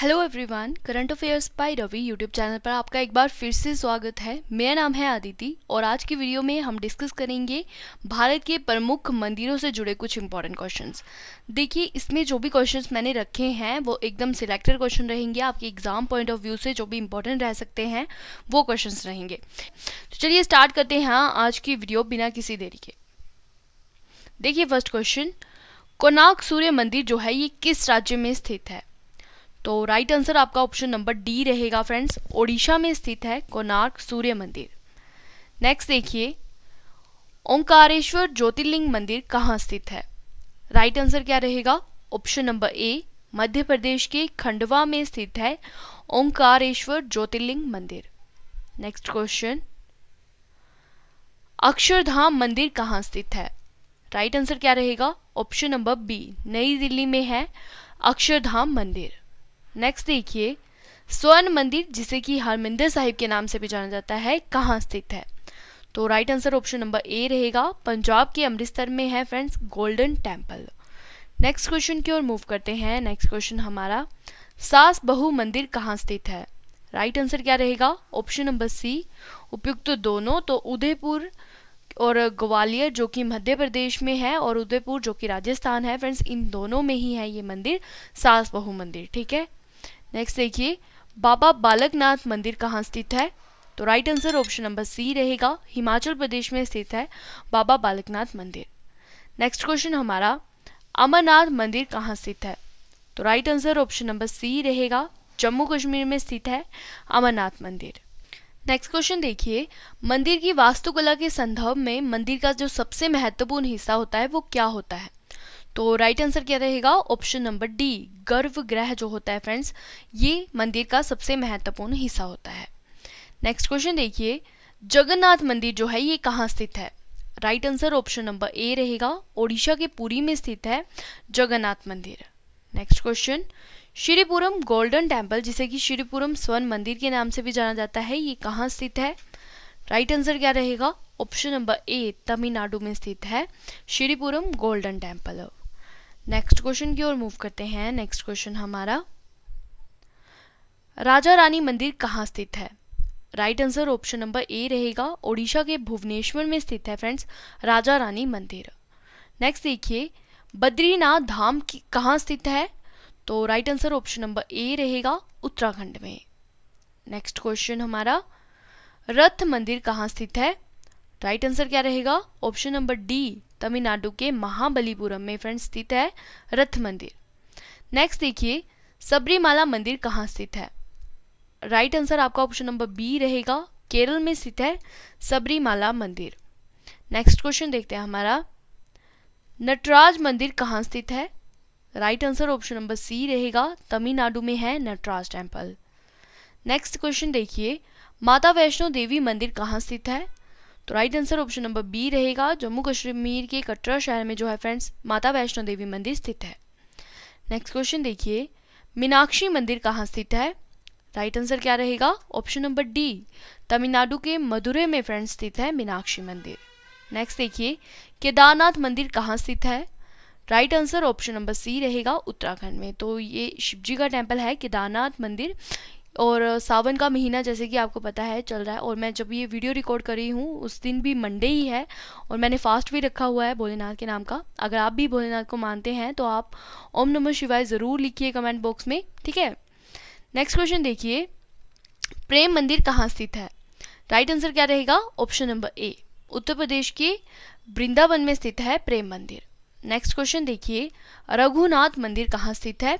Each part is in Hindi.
hello everyone current affairs by Ravi YouTube channel पर आपका एक बार फिर से स्वागत है मेरा नाम है आदिति और आज की वीडियो में हम डिस्कस करेंगे भारत के प्रमुख मंदिरों से जुड़े कुछ इंपॉर्टेंट क्वेश्चंस देखिए इसमें जो भी क्वेश्चंस मैंने रखे हैं वो एकदम सिलेक्टेड क्वेश्चन रहेंगे आपके एग्जाम पॉइंट ऑफ व्यू से जो भी इंपॉर्टेंट रह सकते हैं वो क्वेश्चन रहेंगे तो चलिए स्टार्ट करते हैं हाँ, आज की वीडियो बिना किसी देरी के देखिए फर्स्ट क्वेश्चन कोनाक सूर्य मंदिर जो है ये किस राज्य में स्थित है तो राइट आंसर आपका ऑप्शन नंबर डी रहेगा फ्रेंड्स ओडिशा में स्थित है कोणार्क सूर्य मंदिर नेक्स्ट देखिए ओंकारेश्वर ज्योतिर्लिंग मंदिर कहाँ स्थित है राइट आंसर क्या रहेगा ऑप्शन नंबर ए मध्य प्रदेश के खंडवा में स्थित है ओंकारेश्वर ज्योतिर्लिंग मंदिर नेक्स्ट क्वेश्चन अक्षरधाम मंदिर कहाँ स्थित है राइट आंसर क्या रहेगा ऑप्शन नंबर बी नई दिल्ली में है अक्षरधाम मंदिर नेक्स्ट देखिए स्वर्ण मंदिर जिसे कि हरमिंदर साहिब के नाम से भी जाना जाता है कहाँ स्थित है तो right answer option number A रहेगा पंजाब के अमृतसर में है friends golden temple next question की ओर मूव करते हैं नेक्स्ट क्वेश्चन हमारा सास बहु मंदिर कहाँ स्थित है राइट right आंसर क्या रहेगा ऑप्शन नंबर सी उपयुक्त तो दोनों तो उदयपुर और ग्वालियर जो कि मध्य प्रदेश में है और उदयपुर जो कि राजस्थान है फ्रेंड्स इन दोनों में ही है ये मंदिर सास बहु मंदिर ठीक है नेक्स्ट देखिए बाबा बालकनाथ मंदिर कहाँ स्थित है तो right answer option number C रहेगा हिमाचल प्रदेश में स्थित है बाबा बालकनाथ मंदिर नेक्स्ट क्वेश्चन हमारा अमरनाथ मंदिर कहाँ स्थित है तो right answer option number C रहेगा जम्मू कश्मीर में स्थित है अमरनाथ मंदिर नेक्स्ट क्वेश्चन देखिए मंदिर की वास्तुकला के संदर्भ में मंदिर का जो सबसे महत्वपूर्ण हिस्सा होता है वो क्या होता है तो राइट आंसर क्या रहेगा ऑप्शन नंबर डी गर्भगृह जो होता है फ्रेंड्स ये मंदिर का सबसे महत्वपूर्ण हिस्सा होता है नेक्स्ट क्वेश्चन देखिए जगन्नाथ मंदिर जो है ये कहाँ स्थित है right answer option number A रहेगा ओडिशा के पुरी में स्थित है जगन्नाथ मंदिर next question Sripuram golden temple जिसे कि श्रीपुरम स्वर्ण मंदिर के नाम से भी जाना जाता है ये कहाँ स्थित है राइट आंसर क्या रहेगा ऑप्शन नंबर ए तमिलनाडु में स्थित है Sripuram golden temple next question की ओर मूव करते हैं नेक्स्ट क्वेश्चन हमारा राजा रानी मंदिर कहाँ स्थित है right answer option number A रहेगा ओडिशा के भुवनेश्वर में स्थित है फ्रेंड्स राजा रानी मंदिर नेक्स्ट देखिए बद्रीनाथ धाम कहाँ स्थित है तो right answer option number A रहेगा उत्तराखंड में नेक्स्ट क्वेश्चन हमारा रथ मंदिर कहाँ स्थित है राइट आंसर क्या रहेगा ऑप्शन नंबर डी तमिलनाडु के महाबलीपुरम में फ्रेंड स्थित है रथ मंदिर नेक्स्ट देखिए सबरीमाला मंदिर कहाँ स्थित है राइट right आंसर आपका ऑप्शन नंबर बी रहेगा केरल में स्थित है सबरीमाला मंदिर नेक्स्ट क्वेश्चन देखते हैं हमारा नटराज मंदिर कहाँ स्थित है right answer option number C रहेगा तमिलनाडु में है नटराज टेम्पल नेक्स्ट क्वेश्चन देखिए माता वैष्णो देवी मंदिर कहाँ स्थित है तो right answer option number B रहेगा जम्मू कश्मीर के कटरा शहर में जो है फ्रेंड्स माता वैष्णो देवी मंदिर स्थित है नेक्स्ट क्वेश्चन देखिए मीनाक्षी मंदिर कहाँ स्थित है राइट आंसर क्या रहेगा ऑप्शन नंबर डी तमिलनाडु के मदुरे में फ्रेंड्स स्थित है मीनाक्षी मंदिर नेक्स्ट देखिए केदारनाथ मंदिर कहाँ स्थित है right answer option number C रहेगा उत्तराखंड में तो ये शिवजी का टेम्पल है केदारनाथ मंदिर और सावन का महीना जैसे कि आपको पता है चल रहा है और मैं जब ये वीडियो रिकॉर्ड कर रही हूँ उस दिन भी मंडे ही है और मैंने फास्ट भी रखा हुआ है भोलेनाथ के नाम का अगर आप भी भोलेनाथ को मानते हैं तो आप ओम नमः शिवाय ज़रूर लिखिए कमेंट बॉक्स में ठीक है नेक्स्ट क्वेश्चन देखिए प्रेम मंदिर कहाँ स्थित है राइट आंसर क्या रहेगा ऑप्शन नंबर ए उत्तर प्रदेश के वृंदावन में स्थित है प्रेम मंदिर नेक्स्ट क्वेश्चन देखिए रघुनाथ मंदिर कहाँ स्थित है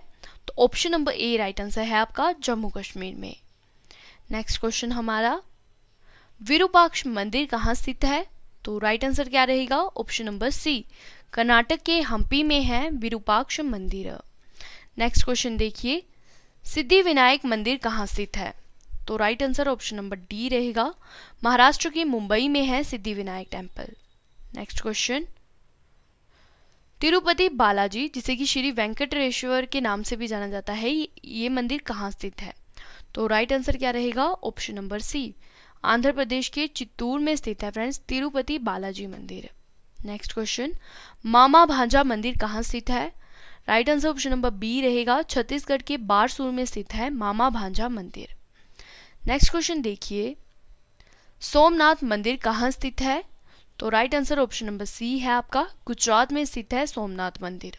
तो option number A right answer है आपका जम्मू कश्मीर में नेक्स्ट क्वेश्चन हमारा विरूपाक्ष मंदिर कहाँ स्थित है तो राइट आंसर क्या रहेगा ऑप्शन नंबर सी कर्नाटक के हम्पी में है विरूपाक्ष मंदिर नेक्स्ट क्वेश्चन देखिए सिद्धि विनायक मंदिर कहाँ स्थित है तो right answer option number D रहेगा महाराष्ट्र के मुंबई में है Siddhi Vinayak temple next question Tirupati Balaji जिसे कि श्री वेंकटेश्वर के नाम से भी जाना जाता है ये मंदिर कहाँ स्थित है तो राइट आंसर क्या रहेगा option number C Andhra Pradesh के चित्तूर में स्थित है फ्रेंड्स तिरुपति बालाजी मंदिर नेक्स्ट क्वेश्चन मामा भांजा मंदिर कहाँ स्थित है right answer option number B रहेगा छत्तीसगढ़ के बारसूर में स्थित है मामा भांजा मंदिर नेक्स्ट क्वेश्चन देखिए सोमनाथ मंदिर कहाँ स्थित है तो right answer option number C है आपका गुजरात में स्थित है सोमनाथ मंदिर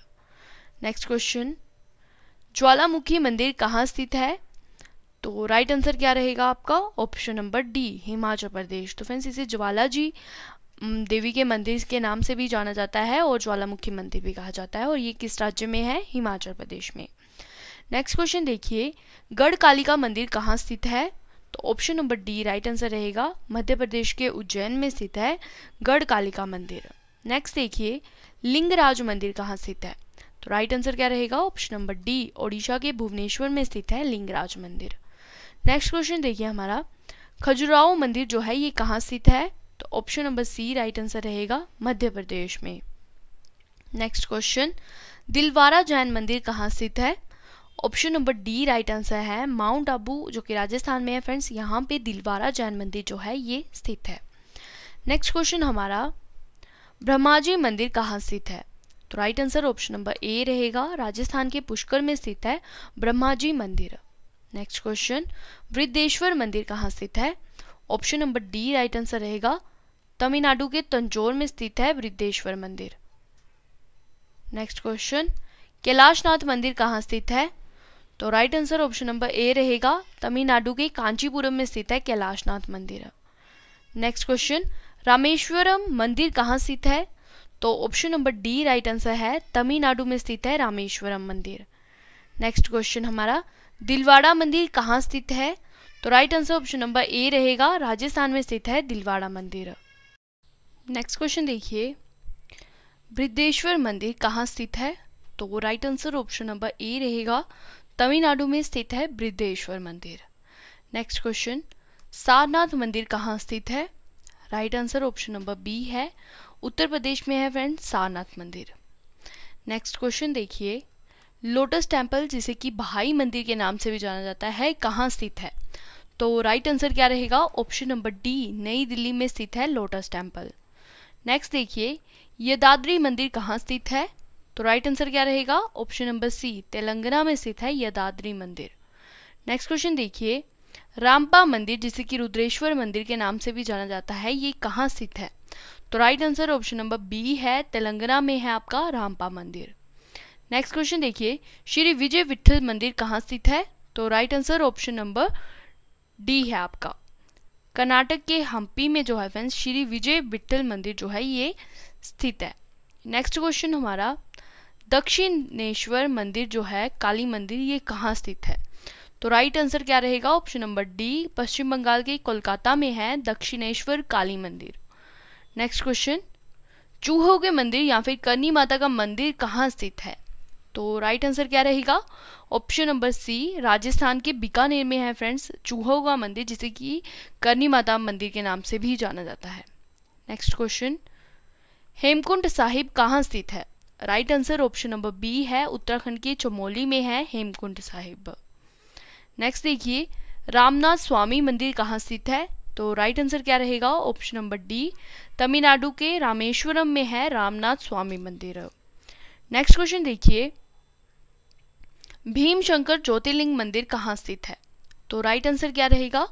नेक्स्ट क्वेश्चन ज्वालामुखी मंदिर कहाँ स्थित है तो राइट आंसर क्या रहेगा आपका option number D Himachal Pradesh तो फ्रेंड्स इसे ज्वाला जी देवी के मंदिर के नाम से भी जाना जाता है और ज्वालामुखी मंदिर भी कहा जाता है और ये किस राज्य में है हिमाचल प्रदेश में नेक्स्ट क्वेश्चन देखिए गढ़ कालिका मंदिर कहाँ स्थित है तो option number D right answer रहेगा मध्य प्रदेश के उज्जैन में स्थित है गढ़ कालिका मंदिर नेक्स्ट देखिए लिंगराज मंदिर कहाँ स्थित है तो राइट आंसर क्या रहेगा ऑप्शन नंबर डी ओडिशा के भुवनेश्वर में स्थित है लिंगराज मंदिर नेक्स्ट क्वेश्चन देखिए हमारा खजुराहो मंदिर जो है ये कहाँ स्थित है तो option number C right answer रहेगा मध्य प्रदेश में नेक्स्ट क्वेश्चन दिलवारा जैन मंदिर कहाँ स्थित है option number D right answer है माउंट आबू जो कि राजस्थान में है फ्रेंड्स यहाँ पे दिलवारा जैन मंदिर जो है ये स्थित है नेक्स्ट क्वेश्चन हमारा ब्रह्मा जी मंदिर कहाँ स्थित है तो right answer option number A रहेगा राजस्थान के पुष्कर में स्थित है ब्रह्मा जी मंदिर नेक्स्ट क्वेश्चन वृद्धेश्वर मंदिर कहाँ स्थित है option number D right answer रहेगा तमिलनाडु के तंजोर में स्थित है वृद्धेश्वर मंदिर नेक्स्ट क्वेश्चन कैलाशनाथ मंदिर कहाँ स्थित है तो right answer option number A रहेगा तमिलनाडु के कांचीपुरम में स्थित है कैलाशनाथ मंदिर नेक्स्ट क्वेश्चन रामेश्वरम मंदिर कहाँ स्थित है तो option number D right answer है तमिलनाडु में स्थित है रामेश्वरम मंदिर नेक्स्ट क्वेश्चन हमारा दिलवाड़ा मंदिर कहाँ स्थित है तो right answer option number A रहेगा राजस्थान में स्थित है दिलवाड़ा मंदिर नेक्स्ट क्वेश्चन देखिए बृद्धेश्वर मंदिर कहाँ स्थित है तो right answer option number A रहेगा तमिलनाडु में स्थित है बृद्धेश्वर मंदिर नेक्स्ट क्वेश्चन सारनाथ मंदिर कहाँ स्थित है right answer option number B है उत्तर प्रदेश में है फ्रेंड सारनाथ मंदिर नेक्स्ट क्वेश्चन देखिए लोटस टेम्पल जिसे कि भाई मंदिर के नाम से भी जाना जाता है कहाँ स्थित है तो राइट आंसर क्या रहेगा ऑप्शन नंबर डी नई दिल्ली में स्थित है लोटस टेम्पल नेक्स्ट देखिए यदाद्री मंदिर कहाँ स्थित है तो राइट आंसर क्या रहेगा ऑप्शन नंबर सी तेलंगाना में स्थित है यदाद्री मंदिर नेक्स्ट क्वेश्चन देखिए रामपा मंदिर जिसे कि रुद्रेश्वर मंदिर के नाम से भी जाना जाता है ये कहाँ स्थित है तो right answer option number B है तेलंगाना में है आपका रामपा मंदिर नेक्स्ट क्वेश्चन देखिए श्री विजय विठल मंदिर कहाँ स्थित है तो right answer option number D है आपका कर्नाटक के हम्पी में जो है फ्रेंड्स श्री विजय विठल मंदिर जो है ये स्थित है नेक्स्ट क्वेश्चन हमारा दक्षिणेश्वर मंदिर जो है काली मंदिर ये कहाँ स्थित है तो राइट आंसर क्या रहेगा option number D Paschim Bengal के कोलकाता में है दक्षिणेश्वर काली मंदिर नेक्स्ट क्वेश्चन चूहों के मंदिर या फिर करनी माता का मंदिर कहाँ स्थित है तो राइट आंसर क्या रहेगा ऑप्शन नंबर सी राजस्थान के बीकानेर में है फ्रेंड्स चूहों का मंदिर जिसे कि करनी माता मंदिर के नाम से भी जाना जाता है नेक्स्ट क्वेश्चन हेमकुंड साहिब कहाँ स्थित है right answer option number B है उत्तराखंड के चमोली में है हेमकुंड साहिब नेक्स्ट देखिए रामनाथ स्वामी मंदिर कहाँ स्थित है तो राइट आंसर क्या रहेगा ऑप्शन नंबर डी तमिलनाडु के रामेश्वरम में है रामनाथ स्वामी मंदिर नेक्स्ट क्वेश्चन देखिए भीमशंकर ज्योतिर्लिंग मंदिर कहाँ स्थित है तो राइट आंसर क्या रहेगा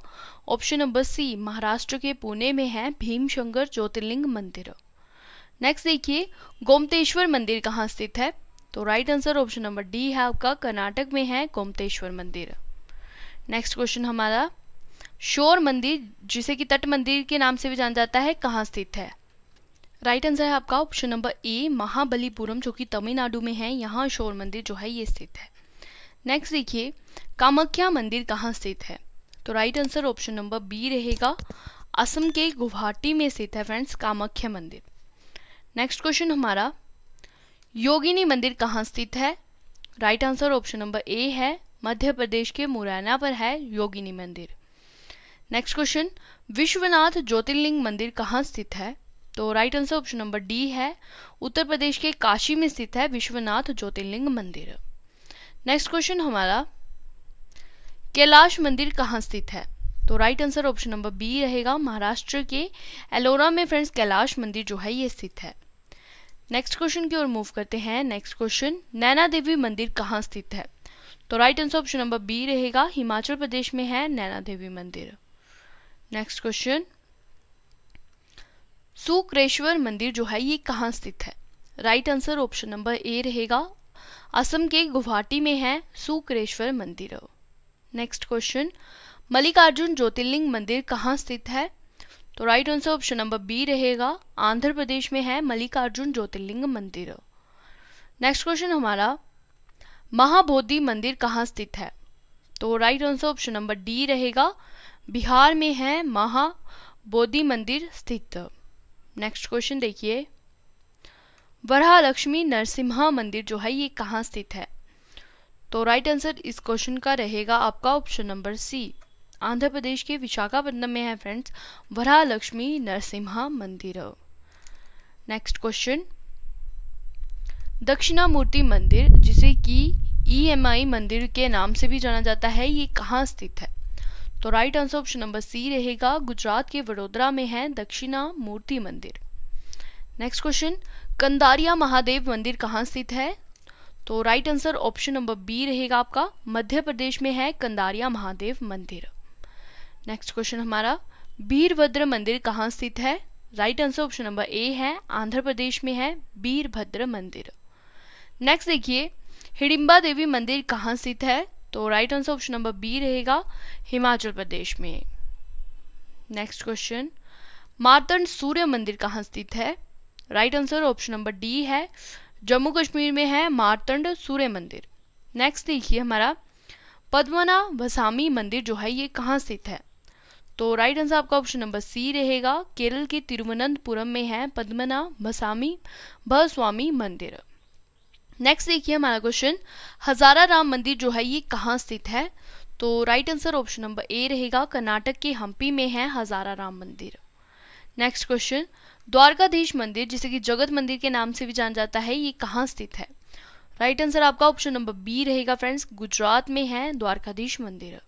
ऑप्शन नंबर सी महाराष्ट्र के पुणे में है भीमशंकर ज्योतिर्लिंग मंदिर नेक्स्ट देखिए गोमतेश्वर मंदिर कहाँ स्थित है तो right answer option number D है आपका कर्नाटक में है गोमतेश्वर मंदिर नेक्स्ट क्वेश्चन हमारा शोर मंदिर जिसे कि तट मंदिर के नाम से भी जाना जाता है कहाँ स्थित है राइट आंसर है आपका ऑप्शन नंबर ए महाबलीपुरम जो कि तमिलनाडु में है यहाँ शोर मंदिर जो है ये स्थित है नेक्स्ट देखिए कामाख्या मंदिर कहाँ स्थित है तो right answer option number B रहेगा असम के गुवाहाटी में स्थित है फ्रेंड्स कामाख्या मंदिर नेक्स्ट क्वेश्चन हमारा योगिनी मंदिर कहाँ स्थित है right answer option number A है मध्य प्रदेश के मुरैना पर है योगिनी मंदिर नेक्स्ट क्वेश्चन विश्वनाथ ज्योतिर्लिंग मंदिर कहाँ स्थित है तो right answer option number D है उत्तर प्रदेश के काशी में स्थित है विश्वनाथ ज्योतिर्लिंग मंदिर नेक्स्ट क्वेश्चन हमारा कैलाश मंदिर कहाँ स्थित है तो right answer option number B रहेगा महाराष्ट्र के एलोरा में फ्रेंड्स कैलाश मंदिर जो है ये स्थित है नेक्स्ट क्वेश्चन की ओर मूव करते हैं नेक्स्ट क्वेश्चन नैना देवी मंदिर कहाँ स्थित है तो right answer option number B रहेगा हिमाचल प्रदेश में है नैना देवी मंदिर नेक्स्ट क्वेश्चन सुक्रेश्वर मंदिर जो है ये कहाँ स्थित है right answer option number A रहेगा असम के गुवाहाटी में है सुक्रेश्वर मंदिर नेक्स्ट क्वेश्चन मल्लिकार्जुन ज्योतिर्लिंग मंदिर कहाँ स्थित है तो right answer option number B रहेगा आंध्र प्रदेश में है मल्लिकार्जुन ज्योतिर्लिंग मंदिर नेक्स्ट क्वेश्चन हमारा महाबोधि मंदिर कहाँ स्थित है तो right answer option number D रहेगा बिहार में है महाबोधि मंदिर स्थित नेक्स्ट क्वेश्चन देखिए वरहा लक्ष्मी नरसिम्हा मंदिर जो है ये कहाँ स्थित है तो राइट आंसर इस क्वेश्चन का रहेगा आपका option number C Andhra Pradesh के विशाखापट्टनम में है फ्रेंड्स वरा लक्ष्मी नरसिम्हा मंदिर नेक्स्ट क्वेश्चन दक्षिणामूर्ति मंदिर जिसे कि ईएमआई e मंदिर के नाम से भी जाना जाता है ये कहाँ स्थित है तो right answer option number C रहेगा गुजरात के वडोदरा में है दक्षिणा मूर्ति मंदिर नेक्स्ट क्वेश्चन कंदारिया महादेव मंदिर कहाँ स्थित है तो right answer option number B रहेगा आपका मध्य प्रदेश में है कंदारिया महादेव मंदिर नेक्स्ट क्वेश्चन हमारा वीरभद्र मंदिर कहाँ स्थित है right answer option number A है आंध्र प्रदेश में है वीरभद्र मंदिर नेक्स्ट देखिए हिडिम्बा देवी मंदिर कहाँ स्थित है तो right answer option number B रहेगा हिमाचल प्रदेश में नेक्स्ट क्वेश्चन मारतंड सूर्य मंदिर कहाँ स्थित है right answer option number D है जम्मू कश्मीर में है मारतंड सूर्य मंदिर नेक्स्ट देखिए हमारा पद्मना भसामी मंदिर जो है ये कहाँ स्थित है तो राइट आंसर आपका ऑप्शन नंबर सी रहेगा केरल के तिरुवनंतपुरम में है पद्मना भसामी भस्वामी मंदिर नेक्स्ट देखिए हमारा क्वेश्चन हजारा राम मंदिर जो है ये कहाँ स्थित है तो right answer option number A रहेगा कर्नाटक के हम्पी में है हजारा राम मंदिर नेक्स्ट क्वेश्चन द्वारकाधीश मंदिर जिसे कि जगत मंदिर के नाम से भी जाना जाता है ये कहाँ स्थित है राइट आंसर आपका ऑप्शन नंबर बी रहेगा फ्रेंड्स गुजरात में है द्वारकाधीश मंदिर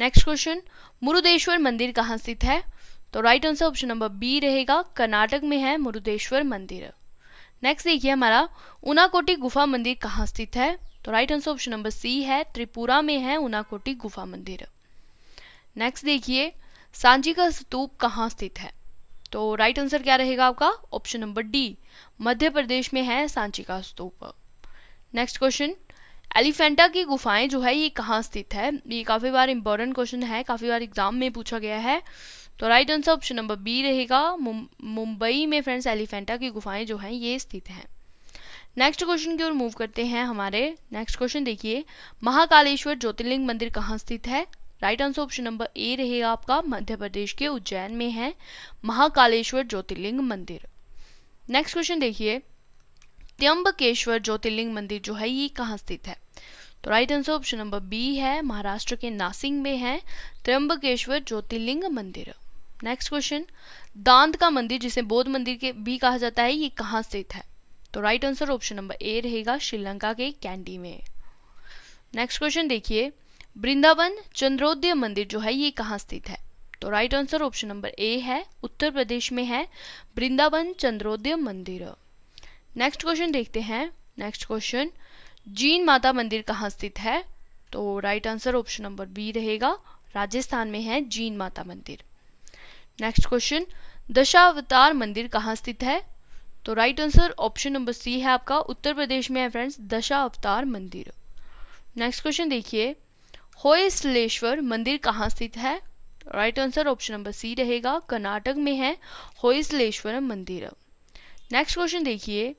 नेक्स्ट क्वेश्चन मुरुदेश्वर मंदिर कहाँ स्थित है तो right answer option number B रहेगा कर्नाटक में है मुरुदेश्वर मंदिर नेक्स्ट देखिए हमारा उनाकोटी गुफा मंदिर कहाँ स्थित है तो right answer option number C है त्रिपुरा में है उनाकोटी गुफा मंदिर नेक्स्ट देखिए सांची का स्तूप कहाँ स्थित है तो राइट आंसर क्या रहेगा आपका option number D Madhya Pradesh में है सांची का स्तूप नेक्स्ट क्वेश्चन एलिफेंटा की गुफाएं जो है ये कहाँ स्थित है ये काफ़ी बार इंपॉर्टेंट क्वेश्चन है काफ़ी बार एग्जाम में पूछा गया है तो right answer option number B रहेगा मुंबई में फ्रेंड्स एलिफेंटा की गुफाएं जो हैं ये स्थित हैं नेक्स्ट क्वेश्चन की ओर मूव करते हैं हमारे नेक्स्ट क्वेश्चन देखिए महाकालेश्वर ज्योतिर्लिंग मंदिर कहाँ स्थित है right answer option number A रहेगा आपका मध्य प्रदेश के उज्जैन में है महाकालेश्वर ज्योतिर्लिंग मंदिर नेक्स्ट क्वेश्चन देखिए त्यंबकेश्वर ज्योतिर्लिंग मंदिर जो है ये कहाँ स्थित है तो right answer option number B है महाराष्ट्र के नासिंग में है त्र्यंबकेश्वर ज्योतिर्लिंग मंदिर नेक्स्ट क्वेश्चन दांत का मंदिर जिसे बौद्ध मंदिर के भी कहा जाता है ये कहाँ स्थित है तो right answer option number A रहेगा श्रीलंका के कैंडी में नेक्स्ट क्वेश्चन देखिए वृंदावन चंद्रोदय मंदिर जो है ये कहाँ स्थित है तो right answer option number A है उत्तर प्रदेश में है वृंदावन चंद्रोदय मंदिर नेक्स्ट क्वेश्चन देखते हैं नेक्स्ट क्वेश्चन जीन माता मंदिर कहाँ स्थित है तो right answer option number B रहेगा राजस्थान में है जीन माता मंदिर नेक्स्ट क्वेश्चन दशावतार मंदिर कहाँ स्थित है तो right answer option number C है आपका उत्तर प्रदेश में है फ्रेंड्स दशा अवतार मंदिर नेक्स्ट क्वेश्चन देखिए होयसलेश्वर मंदिर कहाँ स्थित है right answer option number C रहेगा कर्नाटक में है होयसलेश्वर मंदिर नेक्स्ट क्वेश्चन देखिए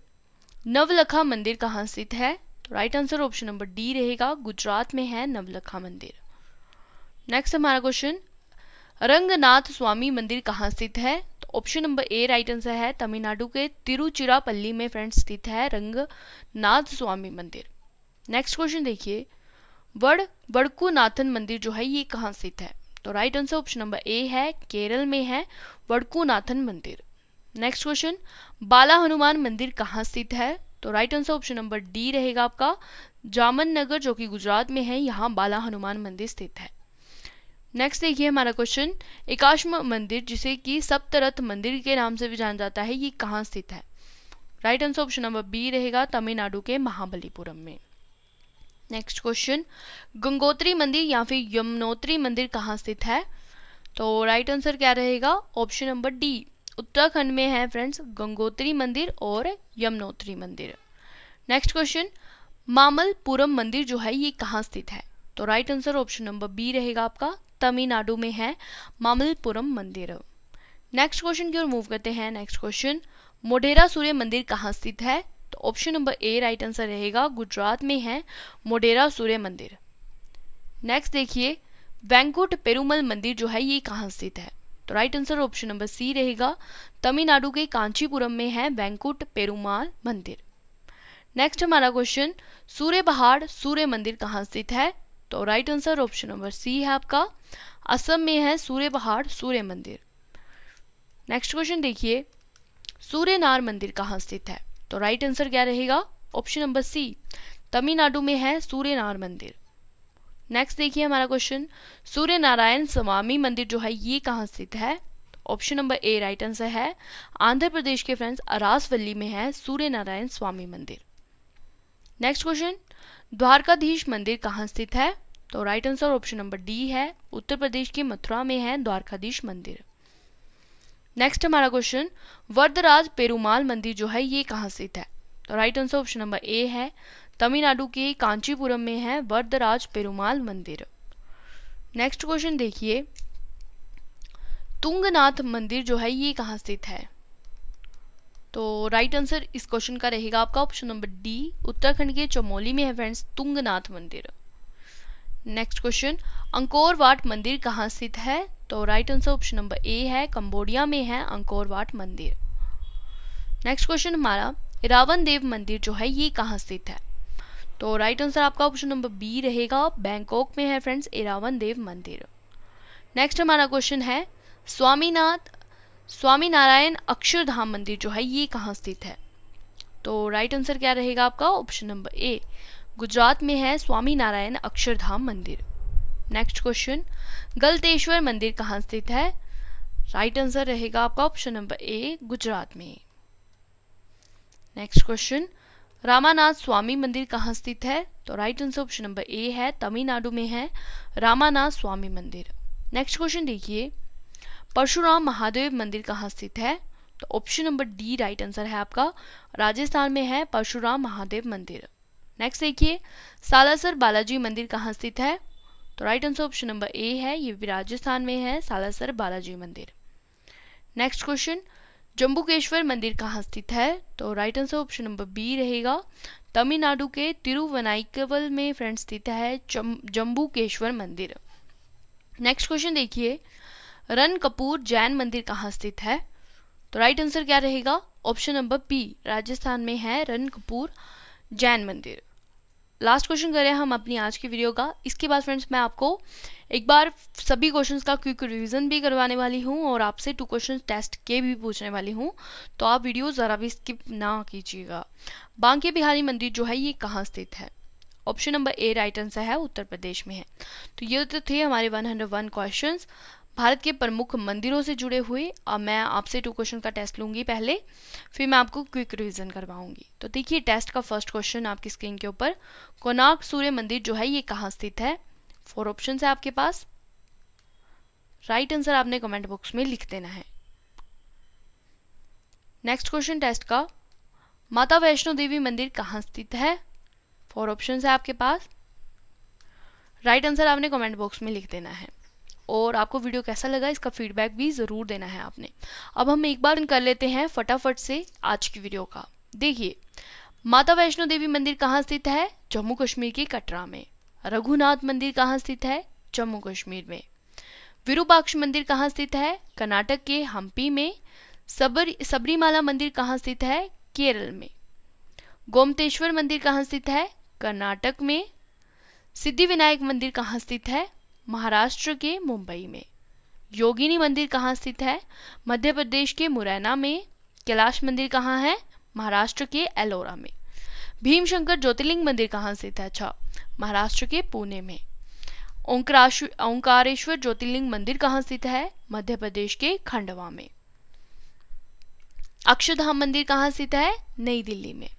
नवलखा मंदिर कहाँ स्थित है right answer option number D रहेगा गुजरात में है नवलखा मंदिर नेक्स्ट हमारा क्वेश्चन रंगनाथ स्वामी मंदिर कहाँ स्थित है तो option number A right answer है तमिलनाडु के तिरुचिरापल्ली में फ्रेंड स्थित है रंगनाथ स्वामी मंदिर नेक्स्ट क्वेश्चन देखिए वड़ वड़कुनाथन मंदिर जो है ये कहाँ स्थित है तो right answer option number A है केरल में है वड़कुनाथन मंदिर नेक्स्ट क्वेश्चन बाला हनुमान मंदिर कहाँ स्थित है तो right answer option number D रहेगा आपका जामन नगर जो कि गुजरात में है यहाँ बाला हनुमान मंदिर स्थित है नेक्स्ट देखिए हमारा क्वेश्चन एकाश्म मंदिर जिसे कि सप्तरथ मंदिर के नाम से भी जाना जाता है ये कहाँ स्थित है right answer option number B रहेगा तमिलनाडु के महाबलीपुरम में नेक्स्ट क्वेश्चन गंगोत्री मंदिर या फिर यमुनोत्री मंदिर कहाँ स्थित है तो राइट आंसर क्या रहेगा ऑप्शन नंबर डी उत्तराखंड में है फ्रेंड्स गंगोत्री मंदिर और यमुनोत्री मंदिर नेक्स्ट क्वेश्चन मामलपुरम मंदिर जो है ये कहाँ स्थित है तो right answer option number B रहेगा आपका तमिलनाडु में है मामलपुरम मंदिर नेक्स्ट क्वेश्चन की ओर मूव करते हैं नेक्स्ट क्वेश्चन मोढेरा सूर्य मंदिर कहाँ स्थित है तो option number A right answer रहेगा गुजरात में है मोढेरा सूर्य मंदिर नेक्स्ट देखिए वैंकुट पेरुमल मंदिर जो है ये कहाँ स्थित है तो right answer option number C रहेगा तमिलनाडु के कांचीपुरम में है वेंकुट पेरुमाल मंदिर नेक्स्ट हमारा क्वेश्चन सूर्य पहाड़ सूर्य मंदिर कहाँ स्थित है तो right answer option number C है आपका असम में है सूर्य पहाड़ सूर्य मंदिर नेक्स्ट क्वेश्चन देखिए सूर्यनार मंदिर कहाँ स्थित है तो राइट आंसर क्या रहेगा ऑप्शन नंबर सी तमिलनाडु में है सूर्यनार मंदिर नेक्स्ट देखिए हमारा क्वेश्चन सूर्य नारायण स्वामी मंदिर जो है ये कहाँ स्थित है option number A right answer है आंध्र प्रदेश के फ्रेंड्स अरासवली में है सूर्य नारायण स्वामी मंदिर नेक्स्ट क्वेश्चन द्वारकाधीश मंदिर कहाँ स्थित है तो right answer option number D है उत्तर प्रदेश के मथुरा में है द्वारकाधीश मंदिर नेक्स्ट हमारा क्वेश्चन वर्धराज पेरुमाल मंदिर जो है ये कहाँ स्थित है तो right answer option number A है तमिलनाडु के कांचीपुरम में है वरदराज पेरुमाल मंदिर नेक्स्ट क्वेश्चन देखिए तुंगनाथ मंदिर जो है ये कहाँ स्थित है तो राइट आंसर इस क्वेश्चन का रहेगा आपका ऑप्शन नंबर डी उत्तराखंड के चमोली में है फ्रेंड्स तुंगनाथ मंदिर नेक्स्ट क्वेश्चन अंकोरवाट मंदिर कहाँ स्थित है तो right answer option number A है कंबोडिया में है अंकोरवाट मंदिर नेक्स्ट क्वेश्चन हमारा रावण देव मंदिर जो है ये कहाँ स्थित है तो राइट आंसर आपका ऑप्शन नंबर बी रहेगा बैंकॉक में है फ्रेंड्स इरावन देव मंदिर नेक्स्ट हमारा क्वेश्चन है स्वामीनाथ स्वामी नारायण अक्षरधाम मंदिर जो है ये कहाँ स्थित है तो राइट आंसर क्या रहेगा आपका ऑप्शन नंबर ए गुजरात में है स्वामी नारायण अक्षरधाम मंदिर नेक्स्ट क्वेश्चन गलतेश्वर मंदिर कहाँ स्थित है राइट आंसर रहेगा आपका ऑप्शन नंबर ए गुजरात में नेक्स्ट क्वेश्चन रामानाथ स्वामी मंदिर कहाँ स्थित है तो right answer option number A है तमिलनाडु में है रामानाथ स्वामी मंदिर नेक्स्ट क्वेश्चन देखिए परशुराम महादेव मंदिर कहाँ स्थित है तो option number D right answer है आपका राजस्थान में है परशुराम महादेव मंदिर नेक्स्ट देखिए सालासर बालाजी मंदिर कहाँ स्थित है तो right answer option number A है ये भी राजस्थान में है सालासर बालाजी मंदिर नेक्स्ट क्वेश्चन जम्बुकेश्वर मंदिर कहाँ स्थित है तो right answer option number B रहेगा तमिलनाडु के तिरुवनाइकवल में फ्रेंड स्थित है जम्बुकेश्वर मंदिर नेक्स्ट क्वेश्चन देखिए रन कपूर जैन मंदिर कहाँ स्थित है तो राइट आंसर क्या रहेगा ऑप्शन नंबर बी राजस्थान में है रन कपूर जैन मंदिर लास्ट क्वेश्चन करें हम अपनी आज की वीडियो का इसके बाद फ्रेंड्स मैं आपको एक बार सभी क्वेश्चंस का क्विक रिवीजन भी करवाने वाली हूँ और आपसे टू क्वेश्चंस टेस्ट के भी पूछने वाली हूँ तो आप वीडियो ज़रा भी स्किप ना कीजिएगा बांके बिहारी मंदिर जो है ये कहाँ स्थित है option number A right answer है उत्तर प्रदेश में है तो ये तो थे हमारे one hundred one question Bharat के प्रमुख मंदिरों से जुड़े हुए और मैं आपसे टू क्वेश्चन का टेस्ट लूंगी पहले फिर मैं आपको क्विक रिविजन करवाऊंगी तो देखिए टेस्ट का फर्स्ट क्वेश्चन आपकी स्क्रीन के ऊपर कोनार्क सूर्य मंदिर जो है ये कहाँ स्थित है फोर ऑप्शन है आपके पास राइट right आंसर आपने कमेंट बॉक्स में लिख देना है नेक्स्ट क्वेश्चन टेस्ट का माता वैष्णो देवी मंदिर कहाँ स्थित है फोर ऑप्शन है आपके पास राइट right आंसर आपने कमेंट बॉक्स में लिख देना है और आपको वीडियो कैसा लगा इसका फीडबैक भी ज़रूर देना है आपने अब हम एक बार कर लेते हैं फटाफट से आज की वीडियो का देखिए माता वैष्णो देवी मंदिर कहाँ स्थित है जम्मू कश्मीर के कटरा में रघुनाथ मंदिर कहाँ स्थित है जम्मू कश्मीर में विरूपाक्ष मंदिर कहाँ स्थित है कर्नाटक के हम्पी में सबरी सबरीमाला मंदिर कहाँ स्थित है केरल में गोमतेश्वर मंदिर कहाँ स्थित है कर्नाटक में सिद्धि विनायक मंदिर कहाँ स्थित है महाराष्ट्र के मुंबई में योगिनी मंदिर कहाँ स्थित है मध्य प्रदेश के मुरैना में कैलाश मंदिर कहाँ है महाराष्ट्र के एलोरा में भीमशंकर ज्योतिर्लिंग मंदिर कहाँ स्थित है अच्छा महाराष्ट्र के पुणे में ओंकारेश्वर ज्योतिर्लिंग मंदिर कहाँ स्थित है मध्य प्रदेश के खंडवा में अक्षरधाम मंदिर कहाँ स्थित है नई दिल्ली में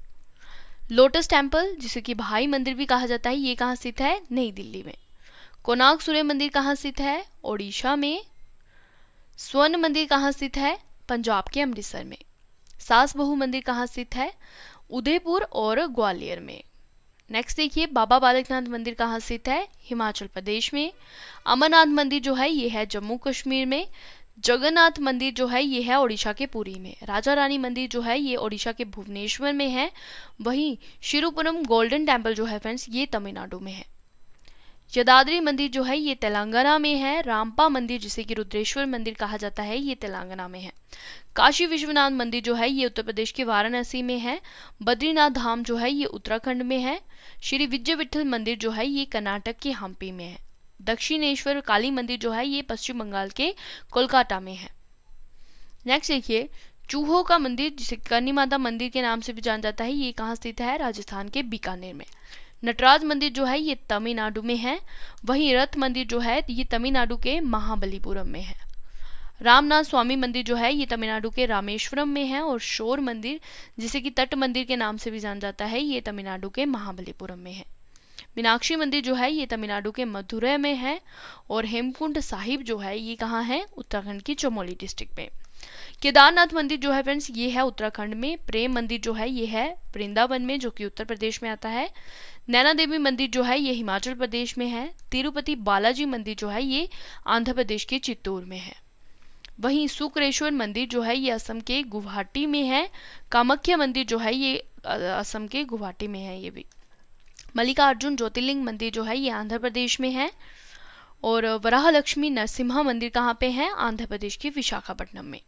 लोटस टेम्पल जिसे कि भाई मंदिर भी कहा जाता है ये कहाँ स्थित है नई दिल्ली में कोनाक सूर्य मंदिर कहाँ स्थित है ओडिशा में स्वर्ण मंदिर कहाँ स्थित है पंजाब के अमृतसर में सास बहु मंदिर कहाँ स्थित है उदयपुर और ग्वालियर में नेक्स्ट देखिए बाबा बालकनाथ मंदिर कहाँ स्थित है हिमाचल प्रदेश में अमरनाथ मंदिर जो है ये है जम्मू कश्मीर में जगन्नाथ मंदिर जो है ये है ओडिशा के पुरी में राजा रानी मंदिर जो है ये ओडिशा के भुवनेश्वर में है वहीं शिरुपुरम गोल्डन टेम्पल जो है फ्रेंड्स ये तमिलनाडु में है जदाद्री मंदिर जो है ये तेलंगाना में है रामपा मंदिर जिसे कि रुद्रेश्वर मंदिर कहा जाता है ये तेलंगाना में है काशी विश्वनाथ मंदिर जो है ये उत्तर प्रदेश के वाराणसी में है बद्रीनाथ धाम जो है ये उत्तराखंड में है श्री विजय विठल मंदिर जो है ये कर्नाटक के हम्पी में है दक्षिणेश्वर काली मंदिर जो है ये पश्चिम बंगाल के कोलकाता में है नेक्स्ट देखिए चूहो का मंदिर जिसे कर्णी माता मंदिर के नाम से भी जाना जाता है ये कहाँ स्थित है राजस्थान के बीकानेर में नटराज मंदिर जो है ये तमिलनाडु में है वहीं रथ मंदिर जो है ये तमिलनाडु के महाबलीपुरम में है रामनाथ स्वामी मंदिर जो है ये तमिलनाडु के रामेश्वरम में है और शोर मंदिर जिसे कि तट मंदिर के नाम से भी जाना जाता है ये तमिलनाडु के महाबलीपुरम में है मीनाक्षी मंदिर जो है ये तमिलनाडु के मधुरे में है और हेमकुंड साहिब जो है ये कहाँ है उत्तराखंड की चमोली डिस्ट्रिक्ट में केदारनाथ मंदिर जो है फ्रेंड्स ये है उत्तराखंड में प्रेम मंदिर जो है ये है वृंदावन में जो कि उत्तर प्रदेश में आता है नैना देवी मंदिर जो है ये हिमाचल प्रदेश में है तिरुपति बालाजी मंदिर जो है ये आंध्र प्रदेश के चित्तौर में है वहीं सुक्रेश्वर मंदिर जो है ये असम के गुवाहाटी में है कामख्या मंदिर जो है ये असम के गुवाहाटी में है ये भी मल्लिकार्जुन ज्योतिर्लिंग मंदिर जो है ये आंध्र प्रदेश में है और वराहलक्ष्मी नरसिम्हा मंदिर कहाँ पे है आंध्र प्रदेश के विशाखापट्टनम में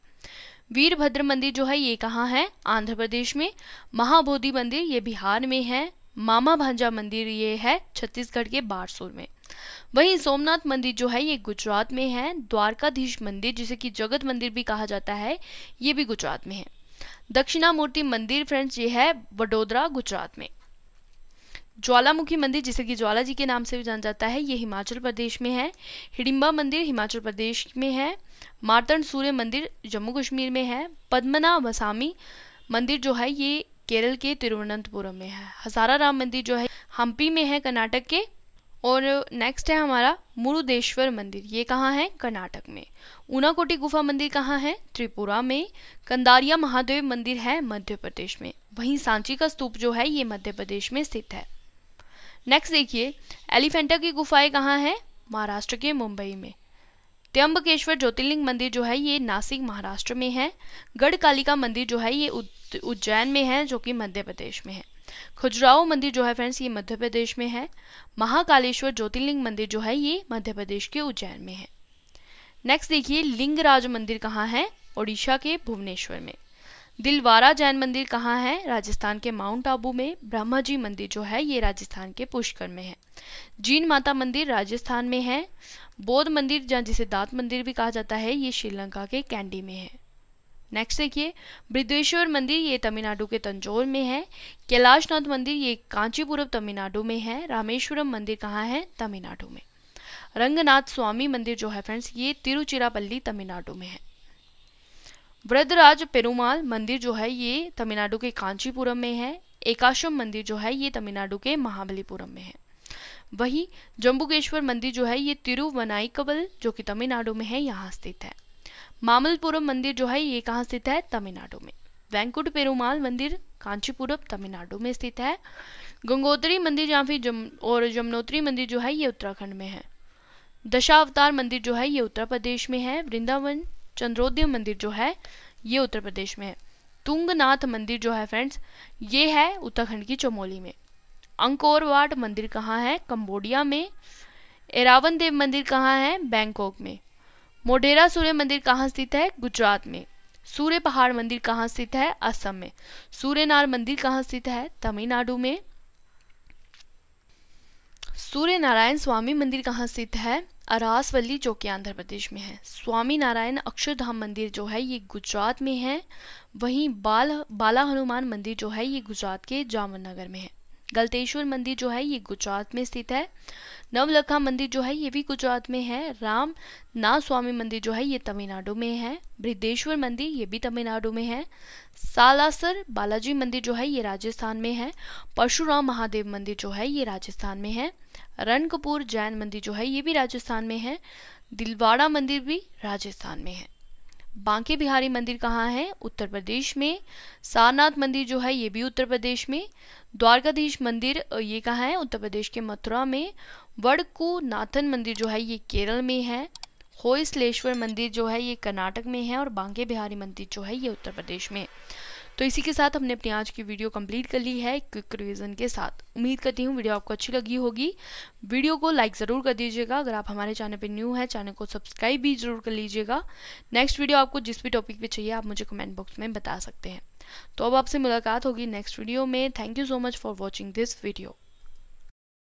वीरभद्र मंदिर जो है ये कहाँ है आंध्र प्रदेश में महाबोधि मंदिर ये बिहार में है मामा भांजा मंदिर ये है छत्तीसगढ़ के बारसोर में वहीं सोमनाथ मंदिर जो है ये गुजरात में है द्वारकाधीश मंदिर जिसे कि जगत मंदिर भी कहा जाता है ये भी गुजरात में है दक्षिणामूर्ति मंदिर फ्रेंड्स ये है वडोदरा गुजरात में ज्वालामुखी मंदिर जिसे कि ज्वाला जी के नाम से भी जाना जाता है ये हिमाचल प्रदेश में है हिडिम्बा मंदिर हिमाचल प्रदेश में है मारतंड सूर्य मंदिर जम्मू कश्मीर में है पद्मना वसामी मंदिर जो है ये केरल के तिरुवनंतपुरम में है हजारा राम मंदिर जो है हम्पी में है कर्नाटक के और नेक्स्ट है हमारा मुरुदेश्वर मंदिर ये कहाँ है कर्नाटक में ऊनाकोटी गुफा मंदिर कहाँ है त्रिपुरा में कंदारिया महादेव मंदिर है मध्य प्रदेश में वहीं सांची का स्तूप जो है ये मध्य प्रदेश में स्थित है नेक्स्ट देखिए एलिफेंटा की गुफाएं कहाँ हैं महाराष्ट्र के मुंबई में त्यंबकेश्वर ज्योतिर्लिंग मंदिर जो है ये नासिक महाराष्ट्र में है गढ़ कालिका मंदिर जो है ये उज्जैन में है जो कि मध्य प्रदेश में है खुजराओ मंदिर जो है फ्रेंड्स ये मध्य प्रदेश में है महाकालेश्वर ज्योतिर्लिंग मंदिर जो है ये मध्य प्रदेश के उज्जैन में है नेक्स्ट देखिए लिंगराज मंदिर कहाँ है ओडिशा के भुवनेश्वर में दिलवारा जैन मंदिर कहाँ है राजस्थान के माउंट आबू में ब्रह्मा जी मंदिर जो है ये राजस्थान के पुष्कर में है जीन माता मंदिर राजस्थान में है बौद्ध मंदिर जहाँ जिसे दात मंदिर भी कहा जाता है ये श्रीलंका के कैंडी में है नेक्स्ट देखिए बृदेश्वर मंदिर ये तमिलनाडु के तंजौर में है कैलाशनाथ मंदिर ये कांचीपुरम तमिलनाडु में है रामेश्वरम मंदिर कहाँ है तमिलनाडु में रंगनाथ स्वामी मंदिर जो है फ्रेंड्स ये तिरुचिरापल्ली तमिलनाडु में है वृद्धराज पेरुमाल मंदिर जो है ये तमिलनाडु के कांचीपुरम में है एकाशम मंदिर जो है ये तमिलनाडु के महाबलीपुरम में है वही जम्बुकेश्वर मंदिर जो है ये तिरुवनाइकबल जो कि तमिलनाडु में है यहाँ स्थित है मामलपुरम मंदिर जो है ये कहाँ स्थित है तमिलनाडु में वैंकुट पेरुमाल मंदिर कांचीपुरम तमिलनाडु में स्थित है गंगोत्री मंदिर या फिर जम और यमुनोत्री मंदिर जो है ये उत्तराखंड में है दशावतार मंदिर जो है ये उत्तर प्रदेश में है वृंदावन चंद्रोदय मंदिर जो है ये उत्तर प्रदेश में है तुंगनाथ मंदिर जो है फ्रेंड्स ये है उत्तराखंड की चमोली में अंकोरवाट मंदिर कहाँ है कंबोडिया में एरावन देव मंदिर कहाँ है बैंकॉक में मोढेरा सूर्य मंदिर कहाँ स्थित है गुजरात में सूर्य पहाड़ मंदिर कहाँ स्थित है असम में सूर्यनार मंदिर कहाँ स्थित है तमिलनाडु में सूर्य नारायण स्वामी मंदिर कहाँ स्थित है अरासवली जो कि आंध्र प्रदेश में है स्वामी नारायण अक्षरधाम मंदिर जो है ये गुजरात में है वहीं बाल बाला हनुमान मंदिर जो है ये गुजरात के जामनगर में है गलतेश्वर मंदिर जो है ये गुजरात में स्थित है नवलखा मंदिर जो है ये भी गुजरात में है राम नाथ स्वामी मंदिर जो है ये तमिलनाडु में है बृद्धेश्वर मंदिर ये भी तमिलनाडु में है सालासर बालाजी मंदिर जो है ये राजस्थान में है परशुराम महादेव मंदिर जो है ये राजस्थान में है रणकपुर जैन मंदिर जो है ये भी राजस्थान में है दिलवाड़ा मंदिर भी राजस्थान में है बांके बिहारी मंदिर कहाँ है उत्तर प्रदेश में सारनाथ मंदिर जो है ये भी उत्तर प्रदेश में द्वारकाधीश मंदिर ये कहाँ है उत्तर प्रदेश के मथुरा में वड़कू नाथन मंदिर जो है ये केरल में है होइसलेश्वर मंदिर जो है ये कर्नाटक में है और बांके बिहारी मंदिर जो है ये उत्तर प्रदेश में तो इसी के साथ हमने अपनी आज की वीडियो कंप्लीट कर ली है क्विक रिविजन के साथ उम्मीद करती हूँ वीडियो आपको अच्छी लगी होगी वीडियो को लाइक ज़रूर कर दीजिएगा अगर आप हमारे चैनल पर न्यू है चैनल को सब्सक्राइब भी जरूर कर लीजिएगा नेक्स्ट वीडियो आपको जिस भी टॉपिक पर चाहिए आप मुझे कमेंट बॉक्स में बता सकते हैं तो अब आपसे मुलाकात होगी नेक्स्ट वीडियो में thank you so much for watching this video